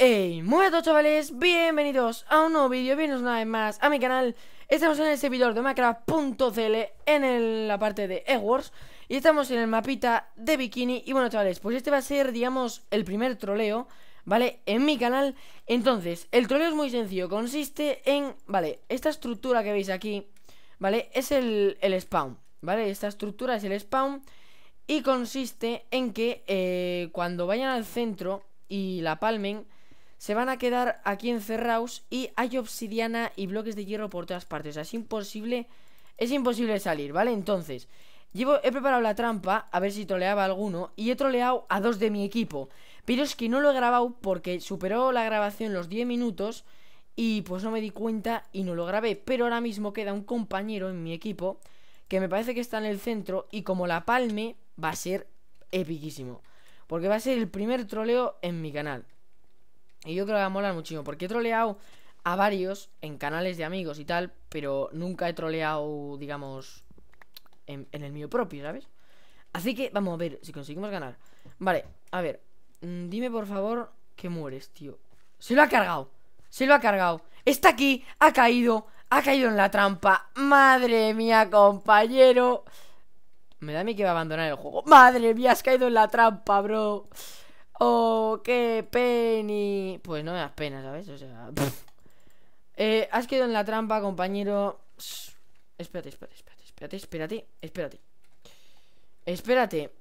Hey, muy a chavales, bienvenidos a un nuevo vídeo, bienvenidos una vez más a mi canal Estamos en el servidor de Minecraft.cl en la parte de Edwards Y estamos en el mapita de Bikini Y bueno chavales, pues este va a ser, digamos, el primer troleo, ¿vale? En mi canal Entonces, el troleo es muy sencillo, consiste en, vale, esta estructura que veis aquí, ¿vale? Es el, el spawn, ¿vale? Esta estructura es el spawn Y consiste en que eh, cuando vayan al centro y la palmen se van a quedar aquí encerrados y hay obsidiana y bloques de hierro por todas partes. O sea, es imposible, es imposible salir, ¿vale? Entonces, llevo, he preparado la trampa, a ver si troleaba alguno, y he troleado a dos de mi equipo. Pero es que no lo he grabado porque superó la grabación los 10 minutos y pues no me di cuenta y no lo grabé. Pero ahora mismo queda un compañero en mi equipo que me parece que está en el centro y como la palme va a ser epiquísimo. Porque va a ser el primer troleo en mi canal. Y yo creo que va a molar muchísimo, porque he troleado a varios en canales de amigos y tal, pero nunca he troleado, digamos, en, el mío propio, ¿sabes? Así que vamos a ver si conseguimos ganar. Vale, a ver, mm, dime por favor que mueres, tío. Se lo ha cargado, se lo ha cargado. Está aquí, ha caído, ha caído en la trampa. Madre mía, compañero. Me da a que va a abandonar el juego. Madre mía, has caído en la trampa, bro. Oh, qué Penny, Pues no me das pena, ¿sabes? O sea. Eh, has quedado en la trampa, compañero. Espérate, espérate, espérate, espérate, espérate, espérate. Espérate.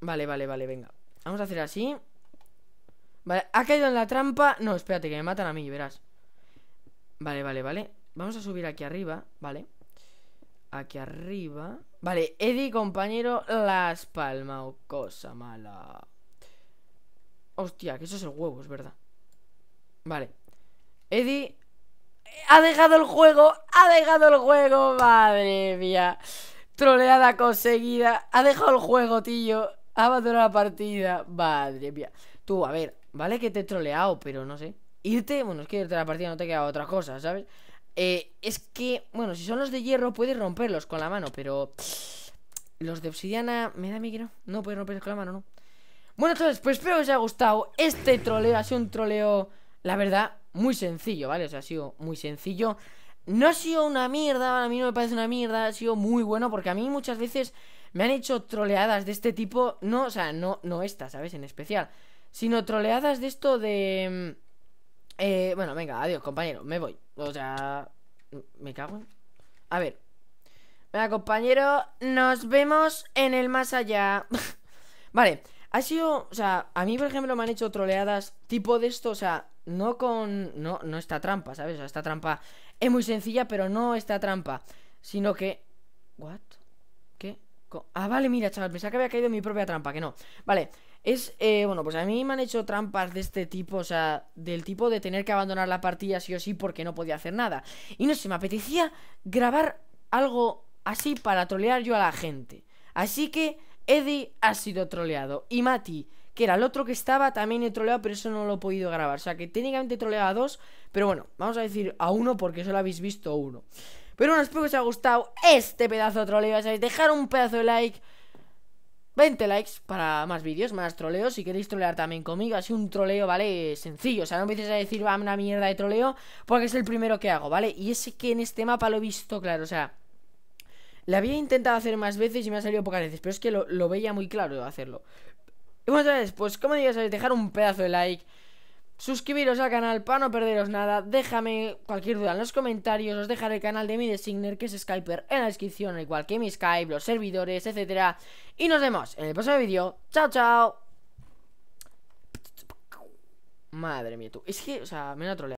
Vale, vale, vale, venga. Vamos a hacer así. Vale, ha caído en la trampa. No, espérate, que me matan a mí, verás. Vale, vale, vale. Vamos a subir aquí arriba, vale. Aquí arriba. Vale, Eddie, compañero, las palma o cosa mala. Hostia, que eso es el huevo, es verdad Vale Eddie ha dejado el juego, ha dejado el juego, madre mía. Troleada conseguida, ha dejado el juego, tío. Ha abandonado la partida, madre mía. Tú, a ver, vale que te he troleado, pero no sé. Irte, bueno, es que irte a la partida no te queda otra cosa, ¿sabes? Eh, es que, bueno, si son los de hierro puedes romperlos con la mano, pero... Los de obsidiana, me da miedo. no. No puedes romperlos con la mano, no. Bueno, entonces, pues espero que os haya gustado este troleo. Ha sido un troleo, la verdad, muy sencillo, ¿vale? O sea, ha sido muy sencillo. No ha sido una mierda, a mí no me parece una mierda, ha sido muy bueno porque a mí muchas veces me han hecho troleadas de este tipo, no, o sea, no, no esta, ¿sabes? En especial, sino troleadas de esto de... Mm, eh, bueno, venga, adiós, compañero, me voy. O sea, me cago en... A ver. Venga, compañero, nos vemos en el más allá. vale. Ha sido, o sea, a mí por ejemplo me han hecho troleadas tipo de esto, o sea, no con, no, no esta trampa, ¿sabes? O sea, esta trampa es muy sencilla, pero no esta trampa, sino que... ¿What? ¿Qué? Ah, vale, mira, chaval, pensaba que había caído mi propia trampa, que no. Vale, es, eh, bueno, pues a mí me han hecho trampas de este tipo, o sea, del tipo de tener que abandonar la partida sí o sí porque no podía hacer nada. Y no sé, me apetecía grabar algo así para trolear yo a la gente. Así que Eddie ha sido troleado. Y Mati, que era el otro que estaba, también he troleado, pero eso no lo he podido grabar. O sea que técnicamente he troleado a dos, pero bueno, vamos a decir a uno porque solo habéis visto uno. Pero bueno, espero que os haya gustado este pedazo de troleo. Ya sabéis, dejar un pedazo de like. 20 likes para más vídeos, más troleos. Si queréis trolear también conmigo, así un troleo, ¿vale? Sencillo. O sea, no empieces a decir, va, una mierda de troleo, porque es el primero que hago, ¿vale? Y ese que en este mapa lo he visto, claro. O sea, la había intentado hacer más veces y me ha salido pocas veces, pero es que lo, veía muy claro hacerlo. Y bueno, vez, pues como digo, dejar un pedazo de like. Suscribiros al canal para no perderos nada. Déjame cualquier duda en los comentarios. Os dejaré el canal de mi designer, que es Skyper, en la descripción, al igual que mi Skype, los servidores, etcétera. Y nos vemos en el próximo vídeo. ¡Chao, chao! Madre mía, tú. Es que, o sea, me lo